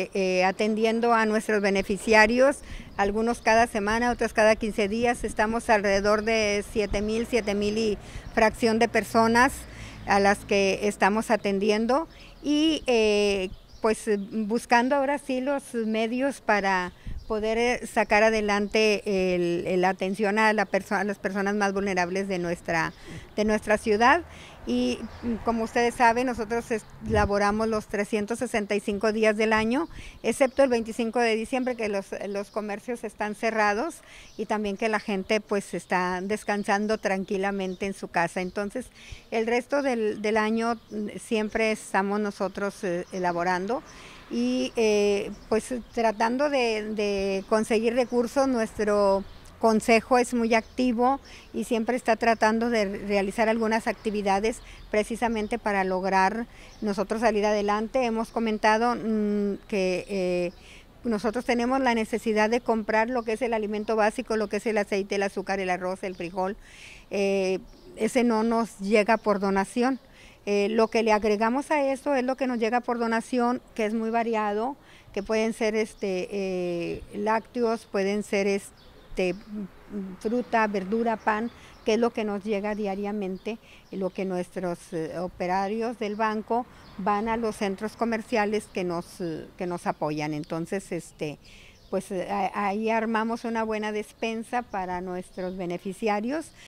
Eh, eh, atendiendo a nuestros beneficiarios, algunos cada semana, otros cada 15 días, estamos alrededor de 7.000, 7.000 y fracción de personas a las que estamos atendiendo y eh, pues buscando ahora sí los medios para poder sacar adelante la atención a, a las personas más vulnerables de nuestra, de nuestra ciudad. Y mm, como ustedes saben, nosotros elaboramos los 365 días del año, excepto el 25 de diciembre que los, comercios están cerrados y también que la gente pues está descansando tranquilamente en su casa. Entonces, el resto del, año mm, siempre estamos nosotros eh, elaborando y eh, pues tratando de, de conseguir recursos, nuestro consejo es muy activo y siempre está tratando de realizar algunas actividades precisamente para lograr nosotros salir adelante. Hemos comentado mm, que eh, nosotros tenemos la necesidad de comprar lo que es el alimento básico, lo que es el aceite, el azúcar, el arroz, el frijol. Eh, ese no nos llega por donación. Eh, lo que le agregamos a eso es lo que nos llega por donación, que es muy variado, que pueden ser este, lácteos, pueden ser este, este, fruta, verdura, pan, que es lo que nos llega diariamente, y lo que nuestros eh, operarios del banco van a los centros comerciales que nos, eh, apoyan. Entonces, este, pues eh, ahí armamos una buena despensa para nuestros beneficiarios